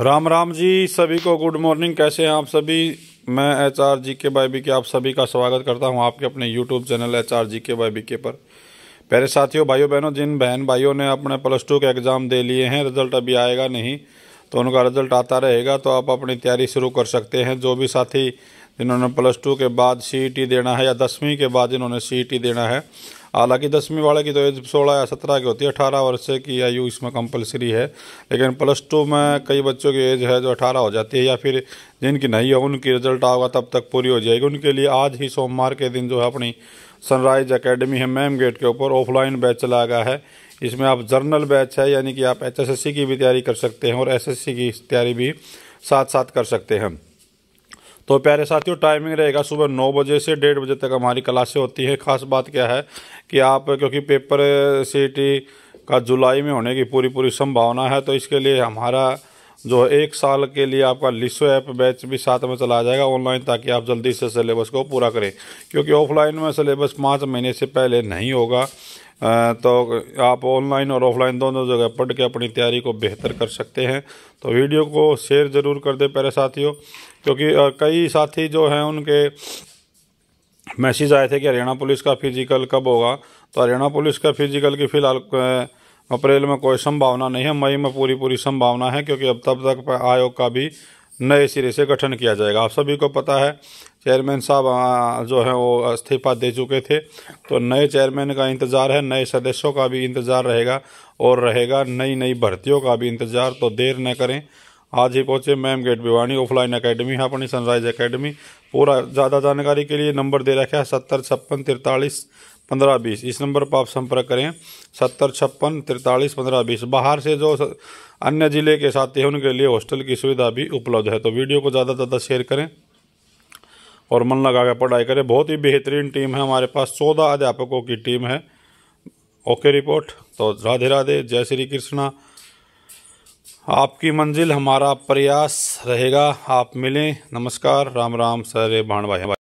राम राम जी सभी को good morning कैसे हैं आप सभी मैं एच आर जी के बाई बी के आप सभी का स्वागत करता हूं आपके अपने YouTube channel H R G K बाई बी के पर मेरे साथियों भाइयों बहनों जिन बहन भाइयों ने अपने प्लस टू के एग्ज़ाम दे लिए हैं रिज़ल्ट अभी आएगा नहीं तो उनका रिज़ल्ट आता रहेगा तो आप अपनी तैयारी शुरू कर सकते हैं जो भी साथी जिन्होंने प्लस टू के बाद सी e देना है या दसवीं के बाद जिन्होंने सी e देना है हालांकि दसवीं वाले की तो एज सोलह या सत्रह की होती है अठारह वर्ष की आयु इसमें कंपलसरी है लेकिन प्लस टू में कई बच्चों की एज है जो अठारह हो जाती है या फिर जिनकी नहीं हो उनकी रिजल्ट आगे तब तक पूरी हो जाएगी उनके लिए आज ही सोमवार के दिन जो है अपनी सनराइज अकेडमी है मैम गेट के ऊपर ऑफलाइन बैच चला गया है इसमें आप जर्नल बैच है यानी कि आप एच की भी तैयारी कर सकते हैं और एस की तैयारी भी साथ साथ कर सकते हैं तो प्यारे साथियों टाइमिंग रहेगा सुबह नौ बजे से डेढ़ बजे तक हमारी क्लासें होती है ख़ास बात क्या है कि आप क्योंकि पेपर सी e का जुलाई में होने की पूरी पूरी संभावना है तो इसके लिए हमारा जो है एक साल के लिए आपका लिसो ऐप बैच भी साथ में चला जाएगा ऑनलाइन ताकि आप जल्दी से सिलेबस को पूरा करें क्योंकि ऑफलाइन में सिलेबस पाँच महीने से पहले नहीं होगा तो आप ऑनलाइन और ऑफलाइन दोनों जगह पढ़ के अपनी तैयारी को बेहतर कर सकते हैं तो वीडियो को शेयर ज़रूर कर दे प्यारे साथियों क्योंकि कई साथी जो हैं उनके मैसेज आए थे कि हरियाणा पुलिस का फिजिकल कब होगा तो हरियाणा पुलिस का फिजिकल की फ़िलहाल अप्रैल में कोई संभावना नहीं है मई में पूरी पूरी संभावना है क्योंकि अब तब तक आयोग का भी नए सिरे से गठन किया जाएगा आप सभी को पता है चेयरमैन साहब जो है वो इस्तीफा दे चुके थे तो नए चेयरमैन का इंतज़ार है नए सदस्यों का भी इंतज़ार रहेगा और रहेगा नई नई भर्तियों का भी इंतज़ार तो देर न करें आज ही पहुंचे main gate Bhiwani offline academy है अपनी सनराइज अकेडमी पूरा ज़्यादा जानकारी के लिए नंबर दे रखा है सत्तर छप्पन तिरतालीस पंद्रह बीस इस नंबर पर आप संपर्क करें सत्तर छप्पन तिरतालीस पंद्रह बीस बाहर से जो अन्य ज़िले के साथी हैं उनके लिए हॉस्टल की सुविधा भी उपलब्ध है तो वीडियो को ज़्यादा से ज़्यादा शेयर करें और मन लगा कर पढ़ाई करें बहुत ही बेहतरीन टीम है हमारे पास चौदह अध्यापकों की टीम है ओके रिपोर्ट तो राधे राधे जय श्री कृष्णा आपकी मंजिल हमारा प्रयास रहेगा आप मिलें नमस्कार राम राम सरे भाण भाई